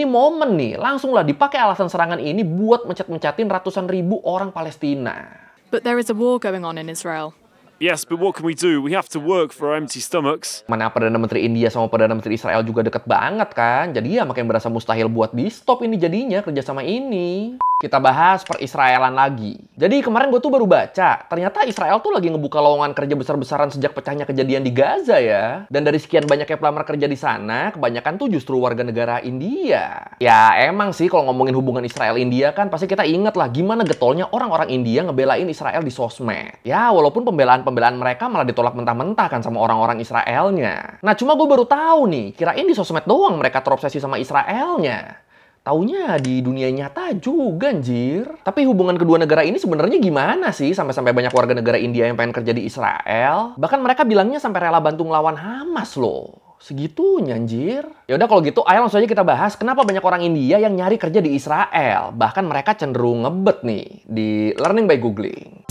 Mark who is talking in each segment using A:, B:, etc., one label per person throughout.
A: ini momen nih, langsunglah dipakai alasan serangan ini buat mencet-mencetin ratusan ribu orang Palestina. But there is a war going on in Israel. Yes, but what can we do? We have to work for our empty stomachs. Mana Perdana Menteri India sama Perdana Menteri Israel juga deket banget kan? Jadi ya makin berasa mustahil buat di stop ini jadinya kerjasama ini. Kita bahas per-Israelan lagi. Jadi kemarin gue tuh baru baca, ternyata Israel tuh lagi ngebuka lowongan kerja besar-besaran sejak pecahnya kejadian di Gaza ya. Dan dari sekian banyaknya pelamar kerja di sana, kebanyakan tuh justru warga negara India. Ya emang sih kalau ngomongin hubungan Israel-India kan pasti kita inget lah gimana getolnya orang-orang India ngebelain Israel di sosmed. Ya walaupun pembelaan-pembelaan mereka malah ditolak mentah-mentah kan sama orang-orang Israelnya. Nah cuma gue baru tahu nih, kirain di sosmed doang mereka terobsesi sama Israelnya. Taunya di dunia nyata juga anjir. Tapi hubungan kedua negara ini sebenarnya gimana sih sampai-sampai banyak warga negara India yang pengen kerja di Israel? Bahkan mereka bilangnya sampai rela bantu ngelawan Hamas loh segitu nyanjir. Ya udah kalau gitu ayo langsung aja kita bahas kenapa banyak orang India yang nyari kerja di Israel. Bahkan mereka cenderung ngebet nih di Learning by Googling.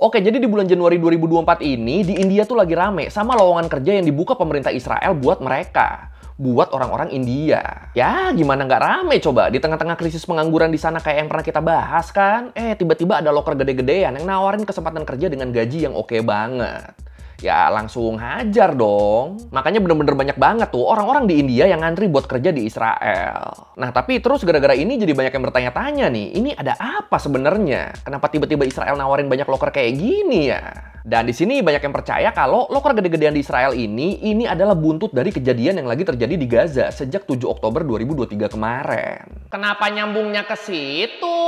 A: Oke, jadi di bulan Januari 2024 ini di India tuh lagi rame sama lowongan kerja yang dibuka pemerintah Israel buat mereka buat orang-orang India. Ya, gimana nggak rame coba? Di tengah-tengah krisis pengangguran di sana kayak yang pernah kita bahas kan? Eh, tiba-tiba ada loker gede-gedean yang nawarin kesempatan kerja dengan gaji yang oke okay banget ya langsung hajar dong. Makanya bener-bener banyak banget tuh orang-orang di India yang ngantri buat kerja di Israel. Nah tapi terus gara-gara ini jadi banyak yang bertanya-tanya nih, ini ada apa sebenarnya? Kenapa tiba-tiba Israel nawarin banyak loker kayak gini ya? Dan di sini banyak yang percaya kalau loker gede-gedean di Israel ini ini adalah buntut dari kejadian yang lagi terjadi di Gaza sejak 7 Oktober 2023 kemarin. Kenapa nyambungnya ke situ?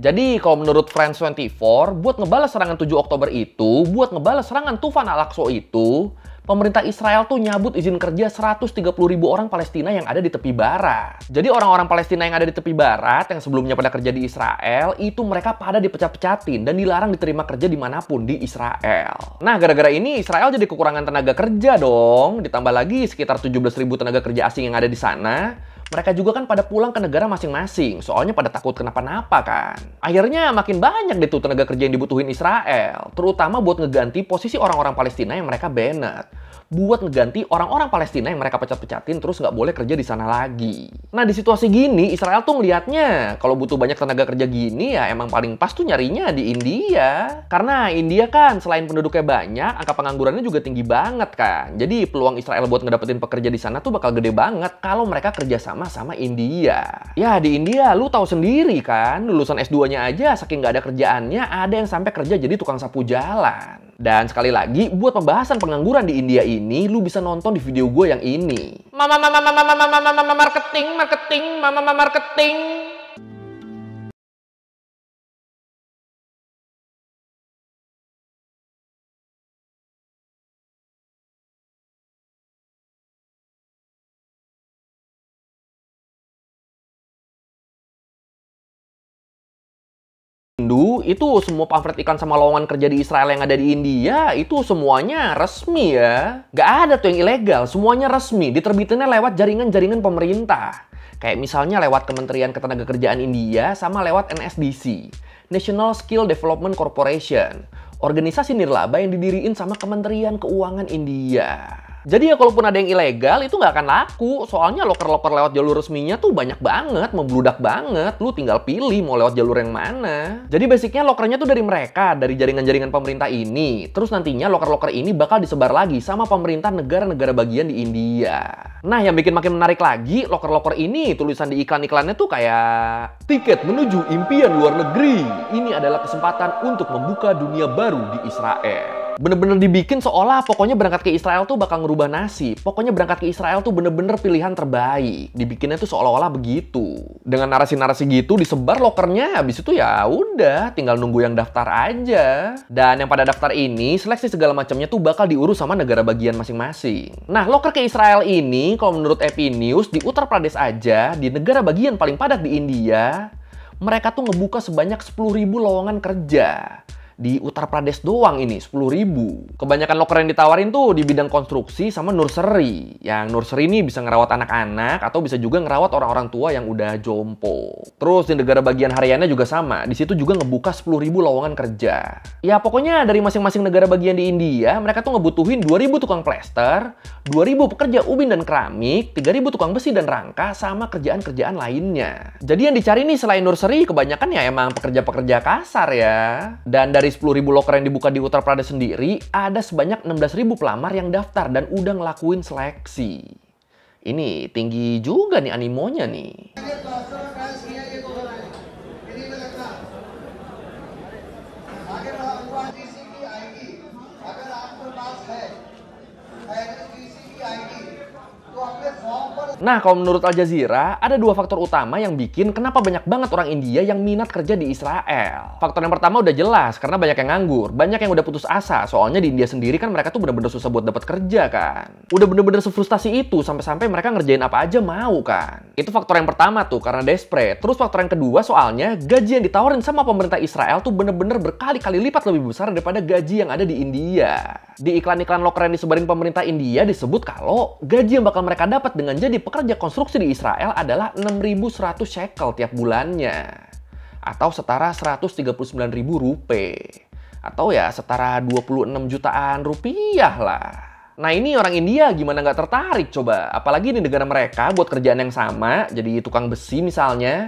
A: Jadi kalau menurut Friends 24, buat ngebalas serangan 7 Oktober itu, buat ngebalas serangan Tufan Al-Aqsa itu, pemerintah Israel tuh nyabut izin kerja 130 ribu orang Palestina yang ada di tepi barat. Jadi orang-orang Palestina yang ada di tepi barat, yang sebelumnya pada kerja di Israel, itu mereka pada dipecat-pecatin dan dilarang diterima kerja dimanapun di Israel. Nah, gara-gara ini Israel jadi kekurangan tenaga kerja dong. Ditambah lagi sekitar 17 ribu tenaga kerja asing yang ada di sana mereka juga kan pada pulang ke negara masing-masing, soalnya pada takut kenapa-napa kan. Akhirnya makin banyak deh tuh tenaga kerja yang dibutuhin Israel, terutama buat ngeganti posisi orang-orang Palestina yang mereka banned. Buat ngeganti orang-orang Palestina yang mereka pecat-pecatin terus nggak boleh kerja di sana lagi. Nah di situasi gini, Israel tuh ngeliatnya kalau butuh banyak tenaga kerja gini ya emang paling pas tuh nyarinya di India. Karena India kan selain penduduknya banyak, angka penganggurannya juga tinggi banget kan. Jadi peluang Israel buat ngedapetin pekerja di sana tuh bakal gede banget kalau mereka kerja sama sama sama India. Ya di India lu tahu sendiri kan, lulusan S2-nya aja saking nggak ada kerjaannya, ada yang sampai kerja jadi tukang sapu jalan. Dan sekali lagi, buat pembahasan pengangguran di India ini, lu bisa nonton di video gue yang ini. Mama, mama, mama, mama, mama, mama, marketing, marketing, mama, mama, marketing. itu semua pamflet ikan sama lowongan kerja di Israel yang ada di India itu semuanya resmi ya. Gak ada tuh yang ilegal, semuanya resmi. Diterbitinnya lewat jaringan-jaringan pemerintah. Kayak misalnya lewat Kementerian Ketenagakerjaan India sama lewat NSDC, National Skill Development Corporation, organisasi nirlaba yang didiriin sama Kementerian Keuangan India. Jadi ya kalaupun ada yang ilegal itu nggak akan laku. Soalnya loker-loker lewat jalur resminya tuh banyak banget, membludak banget. Lu tinggal pilih mau lewat jalur yang mana. Jadi basicnya lokernya tuh dari mereka, dari jaringan-jaringan pemerintah ini. Terus nantinya loker-loker ini bakal disebar lagi sama pemerintah negara-negara bagian di India. Nah yang bikin makin menarik lagi, loker-loker ini tulisan di iklan-iklannya tuh kayak tiket menuju impian luar negeri. Ini adalah kesempatan untuk membuka dunia baru di Israel bener-bener dibikin seolah pokoknya berangkat ke Israel tuh bakal ngerubah nasib. Pokoknya berangkat ke Israel tuh bener-bener pilihan terbaik. Dibikinnya tuh seolah-olah begitu. Dengan narasi-narasi gitu disebar lokernya habis itu ya udah tinggal nunggu yang daftar aja. Dan yang pada daftar ini seleksi segala macamnya tuh bakal diurus sama negara bagian masing-masing. Nah, loker ke Israel ini kalau menurut Epi News di Uttar Pradesh aja di negara bagian paling padat di India mereka tuh ngebuka sebanyak 10.000 lowongan kerja di Uttar Pradesh doang ini 10 ribu. Kebanyakan loker yang ditawarin tuh di bidang konstruksi sama nursery. Yang nursery ini bisa ngerawat anak-anak atau bisa juga ngerawat orang-orang tua yang udah jompo. Terus di negara bagian hariannya juga sama. Di situ juga ngebuka 10 ribu lowongan kerja. Ya pokoknya dari masing-masing negara bagian di India, mereka tuh ngebutuhin ribu tukang plester, ribu pekerja ubin dan keramik, ribu tukang besi dan rangka, sama kerjaan-kerjaan lainnya. Jadi yang dicari nih selain nursery, kebanyakan ya emang pekerja-pekerja kasar ya. Dan dari dari 10.000 loker yang dibuka di Uttar Pradesh sendiri, ada sebanyak 16.000 pelamar yang daftar dan udah ngelakuin seleksi. Ini tinggi juga nih animonya nih. Nah, kalau menurut Al Jazeera, ada dua faktor utama yang bikin kenapa banyak banget orang India yang minat kerja di Israel. Faktor yang pertama udah jelas, karena banyak yang nganggur, banyak yang udah putus asa. Soalnya di India sendiri kan mereka tuh bener-bener susah buat dapat kerja kan. Udah bener-bener sefrustasi itu, sampai-sampai mereka ngerjain apa aja mau kan. Itu faktor yang pertama tuh, karena desperate. Terus faktor yang kedua soalnya, gaji yang ditawarin sama pemerintah Israel tuh bener-bener berkali-kali lipat lebih besar daripada gaji yang ada di India. Di iklan-iklan lokal disebarin pemerintah India disebut kalau gaji yang bakal mereka dapat dengan jadi pekerja konstruksi di Israel adalah 6.100 shekel tiap bulannya atau setara 139.000 rupiah atau ya setara 26 jutaan rupiah lah. Nah ini orang India gimana nggak tertarik coba? Apalagi di negara mereka buat kerjaan yang sama, jadi tukang besi misalnya,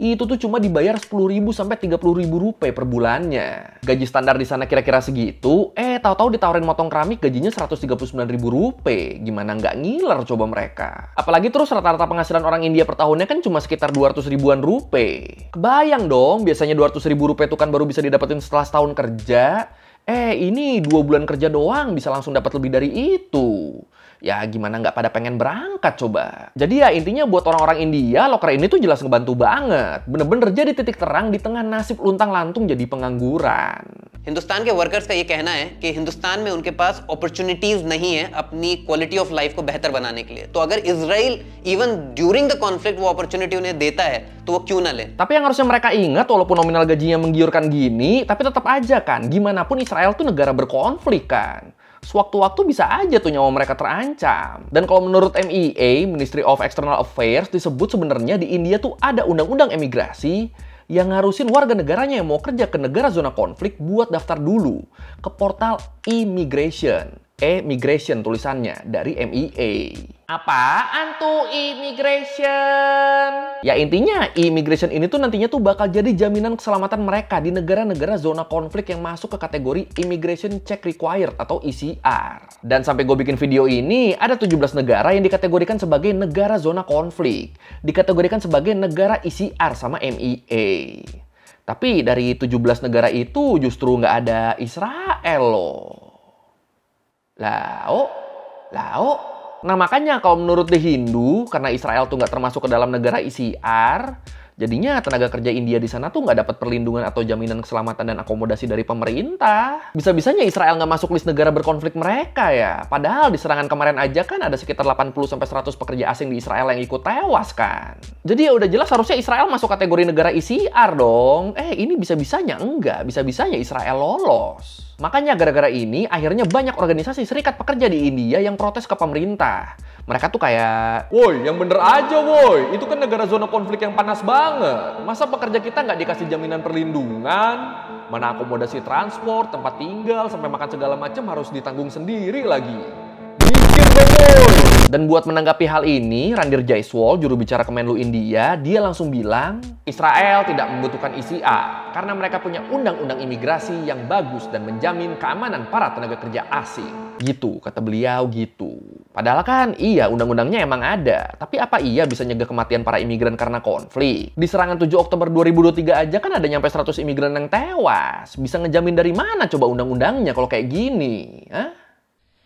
A: itu tuh cuma dibayar 10.000 sampai 30.000 rupiah per bulannya. Gaji standar di sana kira-kira segitu, eh tahu-tahu ditawarin motong keramik gajinya 139.000 rupiah. Gimana nggak ngiler coba mereka? Apalagi terus rata-rata penghasilan orang India per tahunnya kan cuma sekitar 200 ribuan rupiah. Kebayang dong, biasanya 200 ribu rupiah itu kan baru bisa didapetin setelah setahun kerja. Eh, ini dua bulan kerja doang bisa langsung dapat lebih dari itu ya gimana nggak pada pengen berangkat coba. Jadi ya intinya buat orang-orang India, loker ini tuh jelas ngebantu banget. Bener-bener jadi titik terang di tengah nasib luntang lantung jadi pengangguran. Hindustan ke workers kayaknya ये कहना है कि हिंदुस्तान में उनके पास अपॉर्चुनिटीज नहीं है अपनी quality of life को बेहतर बनाने के लिए तो अगर Israel even during the conflict वो अपॉर्चुनिटी उन्हें देता है tapi yang harusnya mereka ingat walaupun nominal gajinya menggiurkan gini tapi tetap aja kan gimana pun Israel tuh negara berkonflik kan sewaktu-waktu bisa aja tuh nyawa mereka terancam. Dan kalau menurut MEA, Ministry of External Affairs disebut sebenarnya di India tuh ada undang-undang emigrasi yang ngarusin warga negaranya yang mau kerja ke negara zona konflik buat daftar dulu ke portal immigration. Immigration tulisannya dari MIA. E. Apaan tuh immigration? Ya intinya immigration ini tuh nantinya tuh bakal jadi jaminan keselamatan mereka di negara-negara zona konflik yang masuk ke kategori Immigration Check Required atau ICR. E Dan sampai gue bikin video ini, ada 17 negara yang dikategorikan sebagai negara zona konflik. Dikategorikan sebagai negara ICR e sama Mia. Tapi dari 17 negara itu justru nggak ada Israel loh. Lao, Lao. Nah makanya kalau menurut The Hindu, karena Israel tuh nggak termasuk ke dalam negara ICR, jadinya tenaga kerja India di sana tuh nggak dapat perlindungan atau jaminan keselamatan dan akomodasi dari pemerintah. Bisa-bisanya Israel nggak masuk list negara berkonflik mereka ya. Padahal di serangan kemarin aja kan ada sekitar 80-100 pekerja asing di Israel yang ikut tewas kan. Jadi ya udah jelas harusnya Israel masuk kategori negara ICR dong. Eh ini bisa-bisanya enggak, bisa-bisanya Israel lolos. Makanya gara-gara ini akhirnya banyak organisasi serikat pekerja di India yang protes ke pemerintah. Mereka tuh kayak, woi yang bener aja woi, itu kan negara zona konflik yang panas banget. Masa pekerja kita nggak dikasih jaminan perlindungan? Mana akomodasi transport, tempat tinggal, sampai makan segala macam harus ditanggung sendiri lagi. Mikir dong dan buat menanggapi hal ini, Randir Jaiswal, juru bicara Kemenlu India, dia langsung bilang, Israel tidak membutuhkan ICA e karena mereka punya undang-undang imigrasi yang bagus dan menjamin keamanan para tenaga kerja asing. Gitu, kata beliau gitu. Padahal kan iya undang-undangnya emang ada, tapi apa iya bisa nyegah kematian para imigran karena konflik? Di serangan 7 Oktober 2023 aja kan ada nyampe 100 imigran yang tewas. Bisa ngejamin dari mana coba undang-undangnya kalau kayak gini? Hah?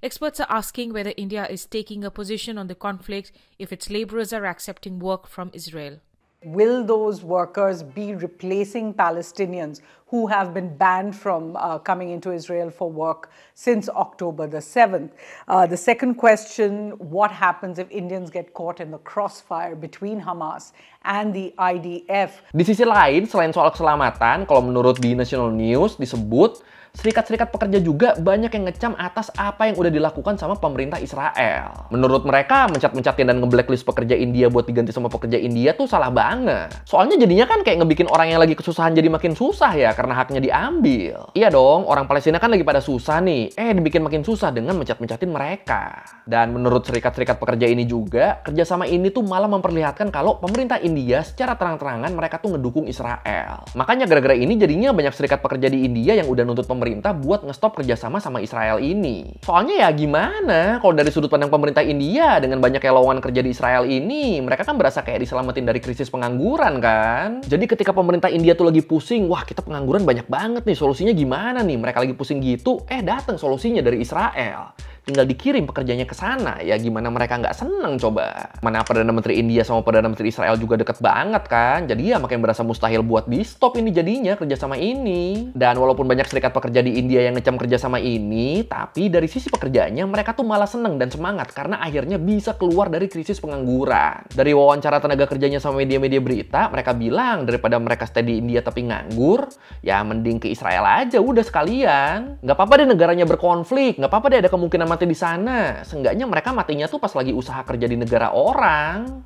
A: Experts are asking whether India is taking a position on the conflict if its laborers are accepting work from Israel. Will those workers be replacing Palestinians who have been banned from uh, coming into Israel for work since October the 7th? Uh, the second question what happens if Indians get caught in the crossfire between Hamas and the IDF? Di sisi lain, selain soal keselamatan, kalau menurut di National News disebut serikat-serikat pekerja juga banyak yang ngecam atas apa yang udah dilakukan sama pemerintah Israel. Menurut mereka, mencat-mencatin dan ngeblacklist pekerja India buat diganti sama pekerja India tuh salah banget. Soalnya jadinya kan kayak ngebikin orang yang lagi kesusahan jadi makin susah ya karena haknya diambil. Iya dong, orang Palestina kan lagi pada susah nih. Eh, dibikin makin susah dengan mencat-mencatin mereka. Dan menurut serikat-serikat pekerja ini juga, kerjasama ini tuh malah memperlihatkan kalau pemerintah India secara terang-terangan mereka tuh ngedukung Israel. Makanya gara-gara ini jadinya banyak serikat pekerja di India yang udah nuntut pemerintah buat ngestop kerjasama sama Israel ini. Soalnya ya gimana kalau dari sudut pandang pemerintah India dengan banyak lowongan kerja di Israel ini, mereka kan berasa kayak diselamatin dari krisis pengangguran kan? Jadi ketika pemerintah India tuh lagi pusing, wah kita pengangguran banyak banget nih, solusinya gimana nih? Mereka lagi pusing gitu, eh datang solusinya dari Israel tinggal dikirim pekerjanya ke sana ya gimana mereka nggak seneng coba mana perdana menteri India sama perdana menteri Israel juga deket banget kan jadi ya makin berasa mustahil buat di stop ini jadinya kerjasama ini dan walaupun banyak serikat pekerja di India yang ngecam kerjasama ini tapi dari sisi pekerjanya mereka tuh malah seneng dan semangat karena akhirnya bisa keluar dari krisis pengangguran dari wawancara tenaga kerjanya sama media-media berita mereka bilang daripada mereka stay di India tapi nganggur ya mending ke Israel aja udah sekalian nggak apa-apa deh negaranya berkonflik nggak apa-apa deh ada kemungkinan mati di sana. Seenggaknya mereka matinya tuh pas lagi usaha kerja di negara orang.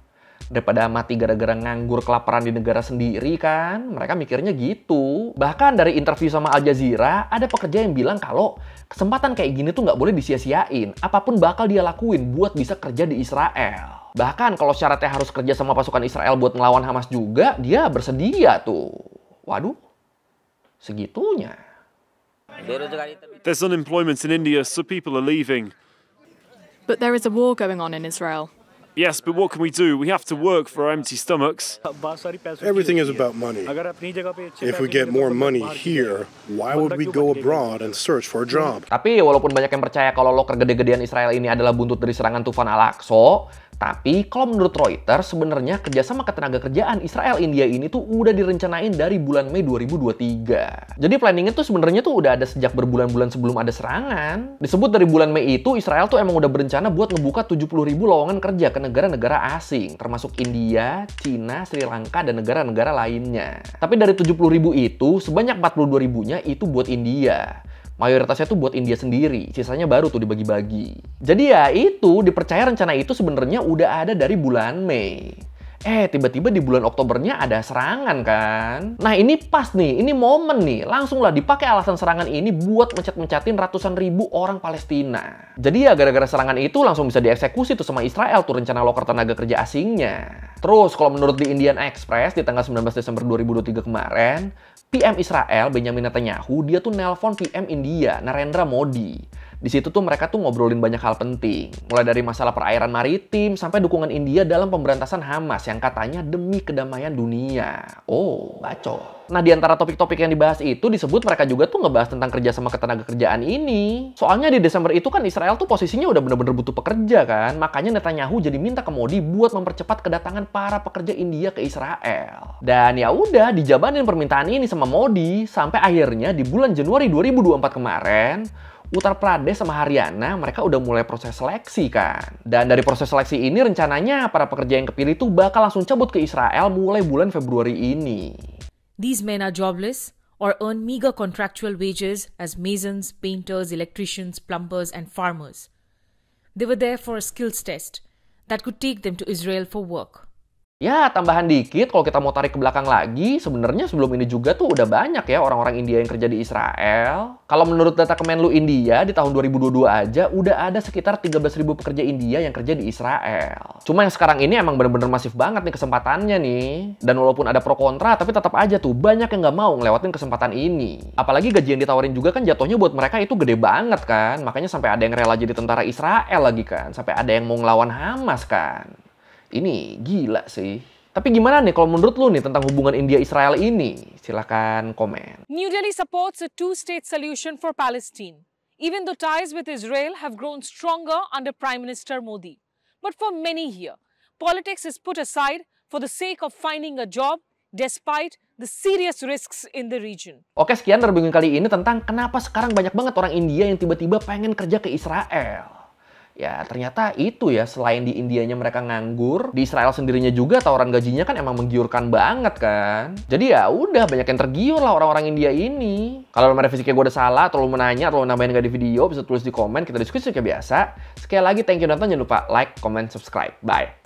A: Daripada mati gara-gara nganggur kelaparan di negara sendiri kan. Mereka mikirnya gitu. Bahkan dari interview sama Al Jazeera, ada pekerja yang bilang kalau kesempatan kayak gini tuh nggak boleh disia-siain. Apapun bakal dia lakuin buat bisa kerja di Israel. Bahkan kalau syaratnya harus kerja sama pasukan Israel buat melawan Hamas juga, dia bersedia tuh. Waduh, segitunya. There's unemployment in India, so people are leaving. But there is a war going on in Israel. Yes, but what can we do? We have to work for our empty stomachs. Everything is about money. If we get more money here, why would we go abroad and search for a job? Tapi walaupun banyak yang percaya kalau loker gede-gedean Israel ini adalah buntut dari serangan tufan Al-Aqsa, tapi kalau menurut Reuters, sebenarnya kerjasama ketenaga kerjaan Israel India ini tuh udah direncanain dari bulan Mei 2023. Jadi planningnya tuh sebenarnya tuh udah ada sejak berbulan-bulan sebelum ada serangan. Disebut dari bulan Mei itu Israel tuh emang udah berencana buat ngebuka 70 ribu lowongan kerja ke negara-negara asing, termasuk India, Cina, Sri Lanka, dan negara-negara lainnya. Tapi dari 70 ribu itu, sebanyak 42 ribunya itu buat India mayoritasnya tuh buat India sendiri, sisanya baru tuh dibagi-bagi. Jadi ya itu, dipercaya rencana itu sebenarnya udah ada dari bulan Mei. Eh, tiba-tiba di bulan Oktobernya ada serangan kan? Nah, ini pas nih, ini momen nih. Langsunglah dipakai alasan serangan ini buat mencet-mencetin ratusan ribu orang Palestina. Jadi ya gara-gara serangan itu langsung bisa dieksekusi tuh sama Israel tuh rencana loker tenaga kerja asingnya. Terus kalau menurut di Indian Express di tanggal 19 Desember 2023 kemarin, PM Israel Benjamin Netanyahu dia tuh nelpon PM India Narendra Modi di situ tuh mereka tuh ngobrolin banyak hal penting, mulai dari masalah perairan maritim sampai dukungan India dalam pemberantasan Hamas yang katanya demi kedamaian dunia. Oh, baco. Nah, di antara topik-topik yang dibahas itu disebut mereka juga tuh ngebahas tentang kerja sama ketenaga kerjaan ini. Soalnya di Desember itu kan Israel tuh posisinya udah bener-bener butuh pekerja kan. Makanya Netanyahu jadi minta ke Modi buat mempercepat kedatangan para pekerja India ke Israel. Dan ya udah dijabanin permintaan ini sama Modi sampai akhirnya di bulan Januari 2024 kemarin Uttar Pradesh sama Haryana mereka udah mulai proses seleksi kan. Dan dari proses seleksi ini rencananya para pekerja yang kepilih itu bakal langsung cabut ke Israel mulai bulan Februari ini. These men are jobless or earn meager contractual wages as masons, painters, electricians, plumbers and farmers. They were there for a skills test that could take them to Israel for work. Ya, tambahan dikit kalau kita mau tarik ke belakang lagi, sebenarnya sebelum ini juga tuh udah banyak ya orang-orang India yang kerja di Israel. Kalau menurut data Kemenlu India, di tahun 2022 aja udah ada sekitar 13.000 pekerja India yang kerja di Israel. Cuma yang sekarang ini emang bener-bener masif banget nih kesempatannya nih. Dan walaupun ada pro kontra, tapi tetap aja tuh banyak yang nggak mau ngelewatin kesempatan ini. Apalagi gaji yang ditawarin juga kan jatuhnya buat mereka itu gede banget kan. Makanya sampai ada yang rela jadi tentara Israel lagi kan. Sampai ada yang mau ngelawan Hamas kan ini gila sih. Tapi gimana nih kalau menurut lu nih tentang hubungan India Israel ini? Silakan komen. New Delhi supports a two-state solution for Palestine, even though ties with Israel have grown stronger under Prime Minister Modi. But for many here, politics is put aside for the sake of finding a job despite the serious risks in the region. Oke, sekian terbingung kali ini tentang kenapa sekarang banyak banget orang India yang tiba-tiba pengen kerja ke Israel ya ternyata itu ya selain di Indianya mereka nganggur di Israel sendirinya juga tawaran gajinya kan emang menggiurkan banget kan jadi ya udah banyak yang tergiur lah orang-orang India ini kalau merevisi kayak gue udah salah atau lo menanya atau lo nambahin gak di video bisa tulis di komen kita diskusi kayak biasa sekali lagi thank you nonton jangan lupa like comment subscribe bye